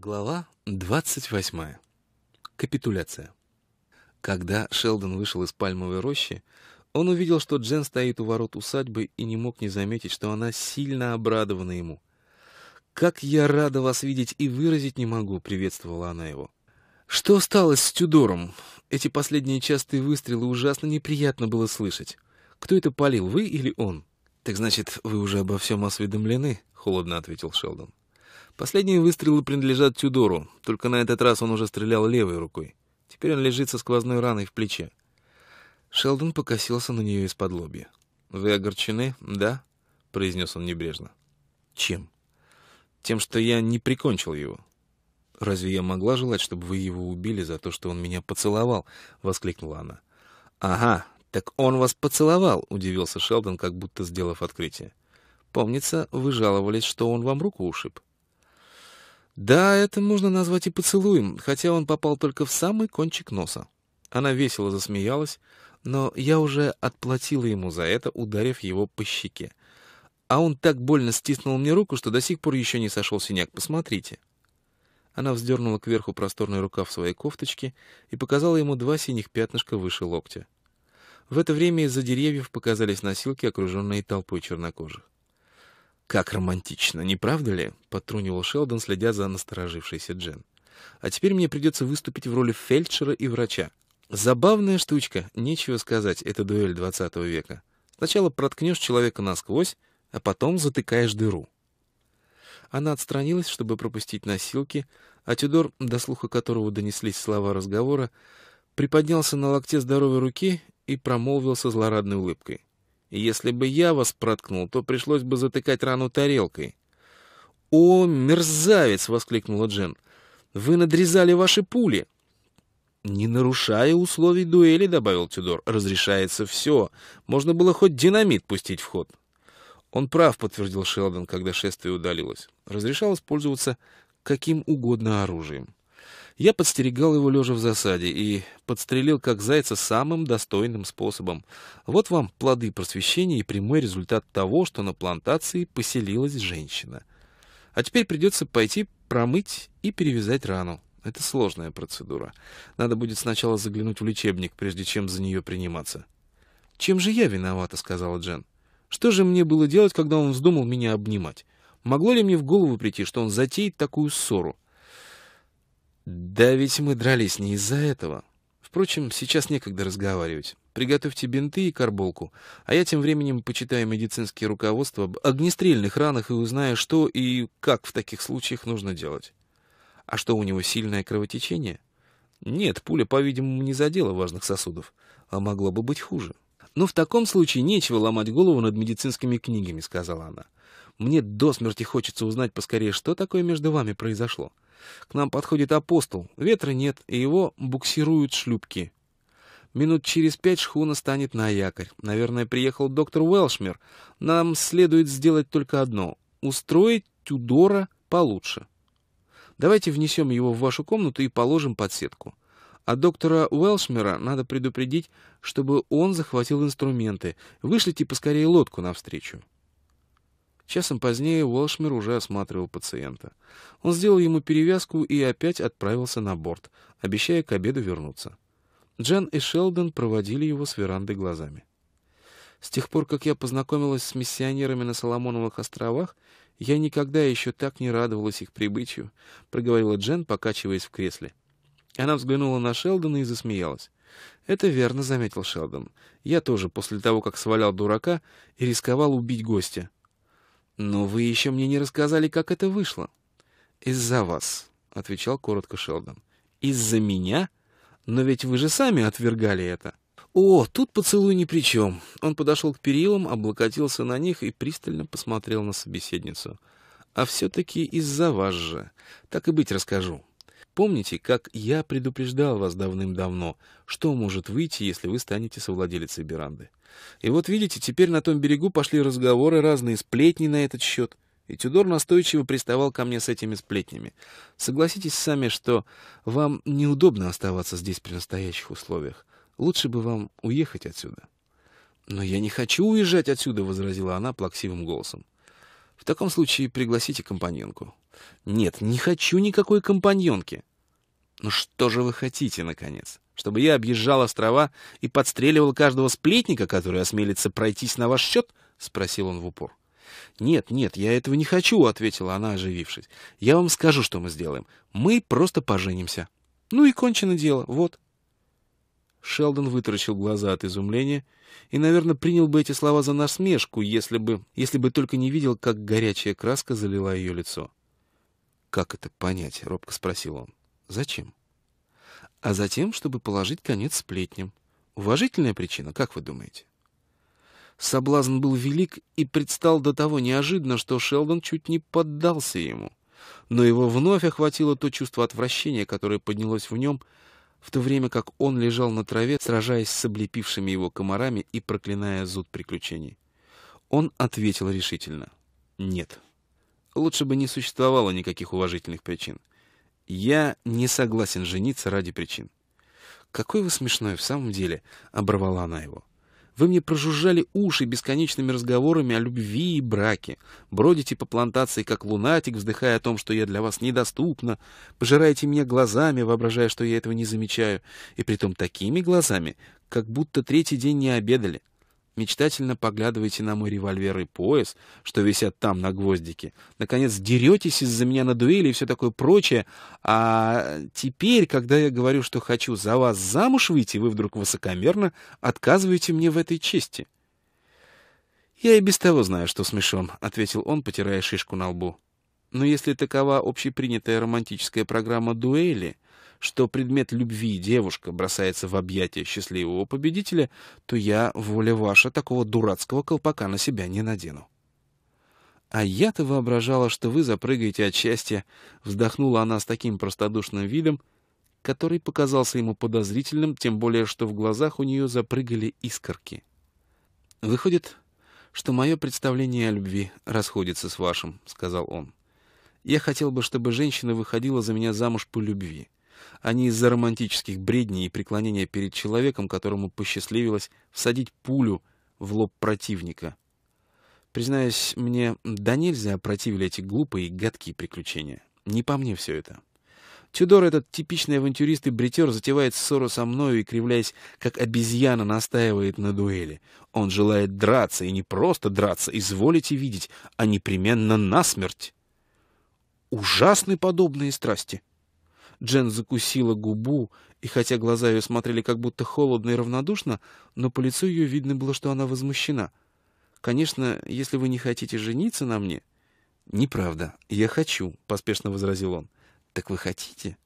Глава 28. Капитуляция. Когда Шелдон вышел из пальмовой рощи, он увидел, что Джен стоит у ворот усадьбы и не мог не заметить, что она сильно обрадована ему. «Как я рада вас видеть и выразить не могу», — приветствовала она его. «Что осталось с Тюдором? Эти последние частые выстрелы ужасно неприятно было слышать. Кто это палил, вы или он?» «Так значит, вы уже обо всем осведомлены?» — холодно ответил Шелдон. Последние выстрелы принадлежат Тюдору, только на этот раз он уже стрелял левой рукой. Теперь он лежит со сквозной раной в плече. Шелдон покосился на нее из-под лобья. «Вы огорчены, да?» — произнес он небрежно. «Чем?» «Тем, что я не прикончил его». «Разве я могла желать, чтобы вы его убили за то, что он меня поцеловал?» — воскликнула она. «Ага, так он вас поцеловал!» — удивился Шелдон, как будто сделав открытие. «Помнится, вы жаловались, что он вам руку ушиб». Да, это можно назвать и поцелуем, хотя он попал только в самый кончик носа. Она весело засмеялась, но я уже отплатила ему за это, ударив его по щеке. А он так больно стиснул мне руку, что до сих пор еще не сошел синяк. Посмотрите. Она вздернула кверху просторный рукав своей кофточки и показала ему два синих пятнышка выше локтя. В это время из-за деревьев показались носилки, окруженные толпой чернокожих. «Как романтично, не правда ли?» — подтрунивал Шелдон, следя за насторожившейся Джен. «А теперь мне придется выступить в роли фельдшера и врача. Забавная штучка, нечего сказать, это дуэль двадцатого века. Сначала проткнешь человека насквозь, а потом затыкаешь дыру». Она отстранилась, чтобы пропустить носилки, а Тюдор, до слуха которого донеслись слова разговора, приподнялся на локте здоровой руки и промолвил со злорадной улыбкой. И если бы я вас проткнул, то пришлось бы затыкать рану тарелкой. «О, мерзавец!» — воскликнула Джен. «Вы надрезали ваши пули!» «Не нарушая условий дуэли», — добавил Тюдор, — «разрешается все. Можно было хоть динамит пустить в ход». «Он прав», — подтвердил Шелдон, когда шествие удалилось. «Разрешалось пользоваться каким угодно оружием». Я подстерегал его лежа в засаде и подстрелил как зайца самым достойным способом. Вот вам плоды просвещения и прямой результат того, что на плантации поселилась женщина. А теперь придется пойти промыть и перевязать рану. Это сложная процедура. Надо будет сначала заглянуть в лечебник, прежде чем за нее приниматься. «Чем же я виновата?» — сказала Джен. «Что же мне было делать, когда он вздумал меня обнимать? Могло ли мне в голову прийти, что он затеет такую ссору? Да ведь мы дрались не из-за этого. Впрочем, сейчас некогда разговаривать. Приготовьте бинты и карболку, а я тем временем почитаю медицинские руководства об огнестрельных ранах и узнаю, что и как в таких случаях нужно делать. А что, у него сильное кровотечение? Нет, пуля, по-видимому, не задела важных сосудов, а могло бы быть хуже. «Ну, в таком случае нечего ломать голову над медицинскими книгами», — сказала она. «Мне до смерти хочется узнать поскорее, что такое между вами произошло. К нам подходит апостол, ветра нет, и его буксируют шлюпки. Минут через пять шхуна станет на якорь. Наверное, приехал доктор Уэлшмер. Нам следует сделать только одно — устроить Тюдора получше. Давайте внесем его в вашу комнату и положим под сетку. А доктора Уэлшмера надо предупредить, чтобы он захватил инструменты. Вышлите поскорее лодку навстречу. Часом позднее Уолшмер уже осматривал пациента. Он сделал ему перевязку и опять отправился на борт, обещая к обеду вернуться. Джен и Шелдон проводили его с веранды глазами. С тех пор, как я познакомилась с миссионерами на Соломоновых островах, я никогда еще так не радовалась их прибытию, — проговорила Джен, покачиваясь в кресле. Она взглянула на Шелдона и засмеялась. «Это верно», — заметил Шелдон. «Я тоже после того, как свалял дурака и рисковал убить гостя. «Но вы еще мне не рассказали, как это вышло». «Из-за вас», — отвечал коротко Шелдон. «Из-за меня? Но ведь вы же сами отвергали это». «О, тут поцелуй ни при чем». Он подошел к перилам, облокотился на них и пристально посмотрел на собеседницу. «А все-таки из-за вас же. Так и быть расскажу. Помните, как я предупреждал вас давным-давно, что может выйти, если вы станете совладелицей Беранды? И вот видите, теперь на том берегу пошли разговоры, разные сплетни на этот счет. И Тюдор настойчиво приставал ко мне с этими сплетнями. Согласитесь сами, что вам неудобно оставаться здесь при настоящих условиях. Лучше бы вам уехать отсюда. Но я не хочу уезжать отсюда, возразила она плаксивым голосом. В таком случае пригласите компаньонку. Нет, не хочу никакой компаньонки. Ну что же вы хотите наконец? чтобы я объезжал острова и подстреливал каждого сплетника, который осмелится пройтись на ваш счет?» — спросил он в упор. «Нет, нет, я этого не хочу», — ответила она, оживившись. «Я вам скажу, что мы сделаем. Мы просто поженимся». «Ну и кончено дело, вот». Шелдон вытаращил глаза от изумления и, наверное, принял бы эти слова за насмешку, если бы, если бы только не видел, как горячая краска залила ее лицо. «Как это понять?» — робко спросил он. «Зачем?» а затем, чтобы положить конец сплетням. Уважительная причина, как вы думаете? Соблазн был велик и предстал до того неожиданно, что Шелдон чуть не поддался ему. Но его вновь охватило то чувство отвращения, которое поднялось в нем, в то время как он лежал на траве, сражаясь с облепившими его комарами и проклиная зуд приключений. Он ответил решительно «нет». Лучше бы не существовало никаких уважительных причин. Я не согласен жениться ради причин. «Какой вы смешной в самом деле!» — оборвала она его. «Вы мне прожужжали уши бесконечными разговорами о любви и браке, бродите по плантации, как лунатик, вздыхая о том, что я для вас недоступна, пожираете меня глазами, воображая, что я этого не замечаю, и притом такими глазами, как будто третий день не обедали мечтательно поглядываете на мой револьвер и пояс, что висят там на гвоздике, наконец деретесь из-за меня на дуэли и все такое прочее, а теперь, когда я говорю, что хочу за вас замуж выйти, вы вдруг высокомерно отказываете мне в этой чести». «Я и без того знаю, что смешон», — ответил он, потирая шишку на лбу. «Но если такова общепринятая романтическая программа дуэли, что предмет любви девушка бросается в объятия счастливого победителя, то я, воля ваша, такого дурацкого колпака на себя не надену. «А я-то воображала, что вы запрыгаете от счастья», — вздохнула она с таким простодушным видом, который показался ему подозрительным, тем более, что в глазах у нее запрыгали искорки. «Выходит, что мое представление о любви расходится с вашим», — сказал он. «Я хотел бы, чтобы женщина выходила за меня замуж по любви а не из-за романтических бредней и преклонения перед человеком, которому посчастливилось всадить пулю в лоб противника. Признаюсь, мне да нельзя противили эти глупые и гадкие приключения. Не по мне все это. Тюдор, этот типичный авантюрист и бритер, затевает ссору со мною и, кривляясь, как обезьяна, настаивает на дуэли. Он желает драться, и не просто драться, изволите видеть, а непременно насмерть. Ужасны подобные страсти. Джен закусила губу, и хотя глаза ее смотрели как будто холодно и равнодушно, но по лицу ее видно было, что она возмущена. «Конечно, если вы не хотите жениться на мне...» «Неправда. Я хочу», — поспешно возразил он. «Так вы хотите?»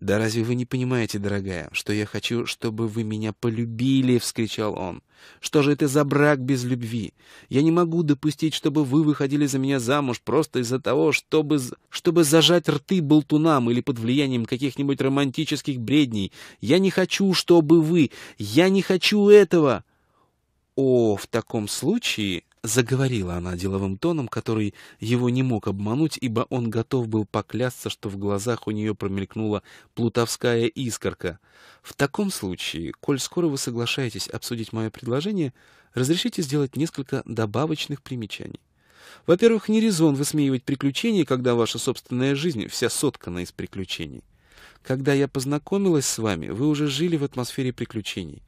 «Да разве вы не понимаете, дорогая, что я хочу, чтобы вы меня полюбили?» — вскричал он. «Что же это за брак без любви? Я не могу допустить, чтобы вы выходили за меня замуж просто из-за того, чтобы, чтобы зажать рты болтунам или под влиянием каких-нибудь романтических бредней. Я не хочу, чтобы вы... Я не хочу этого!» «О, в таком случае...» Заговорила она деловым тоном, который его не мог обмануть, ибо он готов был поклясться, что в глазах у нее промелькнула плутовская искорка. «В таком случае, коль скоро вы соглашаетесь обсудить мое предложение, разрешите сделать несколько добавочных примечаний. Во-первых, не резон высмеивать приключения, когда ваша собственная жизнь вся соткана из приключений. Когда я познакомилась с вами, вы уже жили в атмосфере приключений.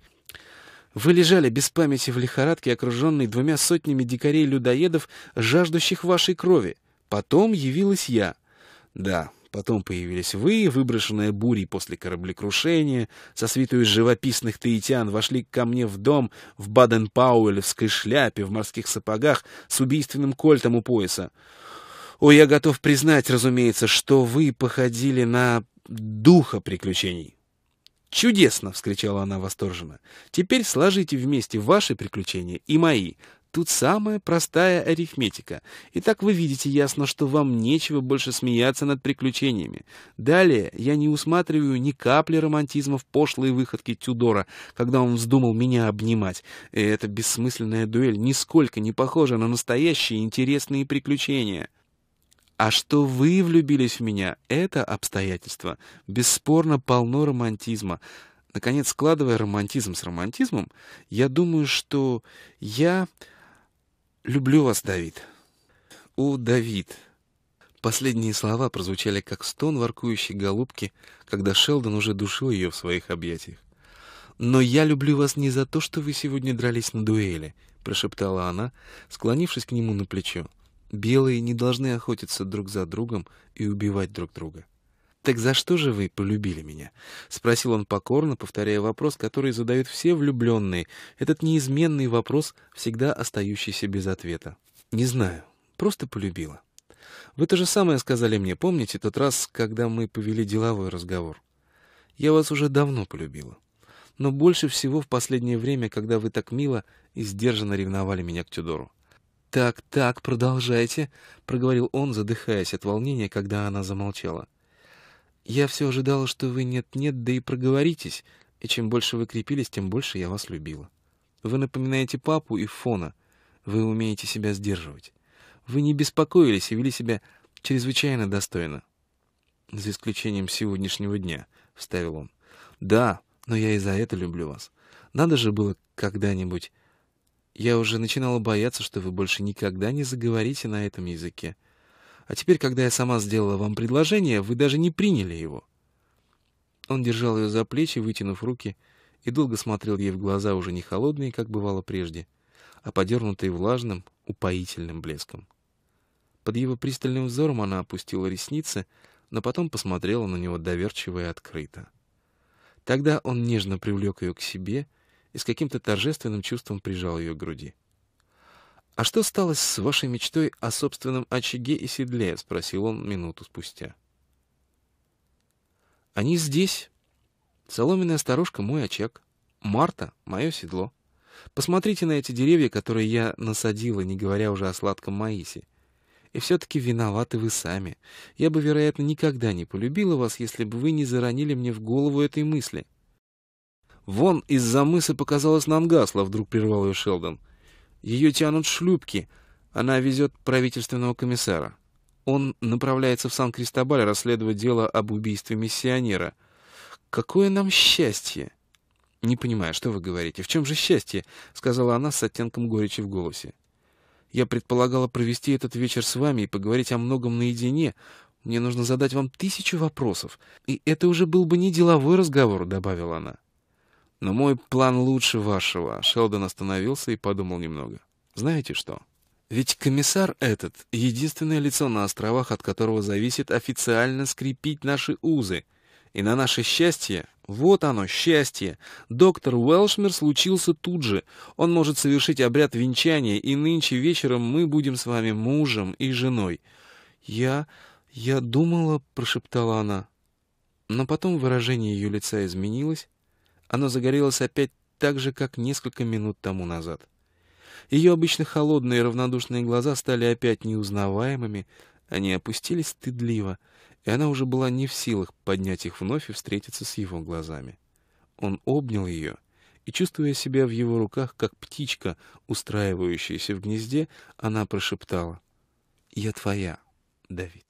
Вы лежали без памяти в лихорадке, окруженной двумя сотнями дикарей-людоедов, жаждущих вашей крови. Потом явилась я. Да, потом появились вы, выброшенная бурей после кораблекрушения, со свитой живописных таитян вошли ко мне в дом в баден-пауэлевской шляпе, в морских сапогах, с убийственным кольтом у пояса. О, я готов признать, разумеется, что вы походили на духа приключений. «Чудесно!» — вскричала она восторженно. «Теперь сложите вместе ваши приключения и мои. Тут самая простая арифметика. Итак, вы видите ясно, что вам нечего больше смеяться над приключениями. Далее я не усматриваю ни капли романтизма в пошлые выходки Тюдора, когда он вздумал меня обнимать. И э, эта бессмысленная дуэль нисколько не похожа на настоящие интересные приключения. А что вы влюбились в меня, это обстоятельство бесспорно полно романтизма. Наконец, складывая романтизм с романтизмом, я думаю, что я люблю вас, Давид. О, Давид! Последние слова прозвучали как стон воркующей голубки, когда Шелдон уже душил ее в своих объятиях. «Но я люблю вас не за то, что вы сегодня дрались на дуэли», — прошептала она, склонившись к нему на плечо. Белые не должны охотиться друг за другом и убивать друг друга. «Так за что же вы полюбили меня?» — спросил он покорно, повторяя вопрос, который задают все влюбленные, этот неизменный вопрос, всегда остающийся без ответа. «Не знаю. Просто полюбила. Вы то же самое сказали мне, помните, тот раз, когда мы повели деловой разговор? Я вас уже давно полюбила. Но больше всего в последнее время, когда вы так мило и сдержанно ревновали меня к Тюдору так, так, продолжайте», — проговорил он, задыхаясь от волнения, когда она замолчала. «Я все ожидала, что вы нет-нет, да и проговоритесь, и чем больше вы крепились, тем больше я вас любила. Вы напоминаете папу и фона, вы умеете себя сдерживать. Вы не беспокоились и вели себя чрезвычайно достойно». «За исключением сегодняшнего дня», — вставил он. «Да, но я и за это люблю вас. Надо же было когда-нибудь я уже начинала бояться, что вы больше никогда не заговорите на этом языке. А теперь, когда я сама сделала вам предложение, вы даже не приняли его. Он держал ее за плечи, вытянув руки, и долго смотрел ей в глаза, уже не холодные, как бывало прежде, а подернутые влажным, упоительным блеском. Под его пристальным взором она опустила ресницы, но потом посмотрела на него доверчиво и открыто. Тогда он нежно привлек ее к себе — и с каким-то торжественным чувством прижал ее к груди. «А что стало с вашей мечтой о собственном очаге и седле?» — спросил он минуту спустя. «Они здесь. Соломенная сторожка — мой очаг. Марта — мое седло. Посмотрите на эти деревья, которые я насадила, не говоря уже о сладком маисе. И все-таки виноваты вы сами. Я бы, вероятно, никогда не полюбила вас, если бы вы не заронили мне в голову этой мысли». Вон из-за мыса показалась Нангасла, вдруг прервал ее Шелдон. Ее тянут шлюпки. Она везет правительственного комиссара. Он направляется в Сан-Кристобаль расследовать дело об убийстве миссионера. Какое нам счастье! Не понимаю, что вы говорите. В чем же счастье? сказала она с оттенком горечи в голосе. Я предполагала провести этот вечер с вами и поговорить о многом наедине. Мне нужно задать вам тысячу вопросов, и это уже был бы не деловой разговор, добавила она. Но мой план лучше вашего. Шелдон остановился и подумал немного. Знаете что? Ведь комиссар этот — единственное лицо на островах, от которого зависит официально скрепить наши узы. И на наше счастье, вот оно, счастье, доктор Уэлшмер случился тут же. Он может совершить обряд венчания, и нынче вечером мы будем с вами мужем и женой. «Я... я думала...» — прошептала она. Но потом выражение ее лица изменилось, оно загорелось опять так же, как несколько минут тому назад. Ее обычно холодные и равнодушные глаза стали опять неузнаваемыми, они опустились стыдливо, и она уже была не в силах поднять их вновь и встретиться с его глазами. Он обнял ее и, чувствуя себя в его руках, как птичка, устраивающаяся в гнезде, она прошептала «Я твоя, Давид».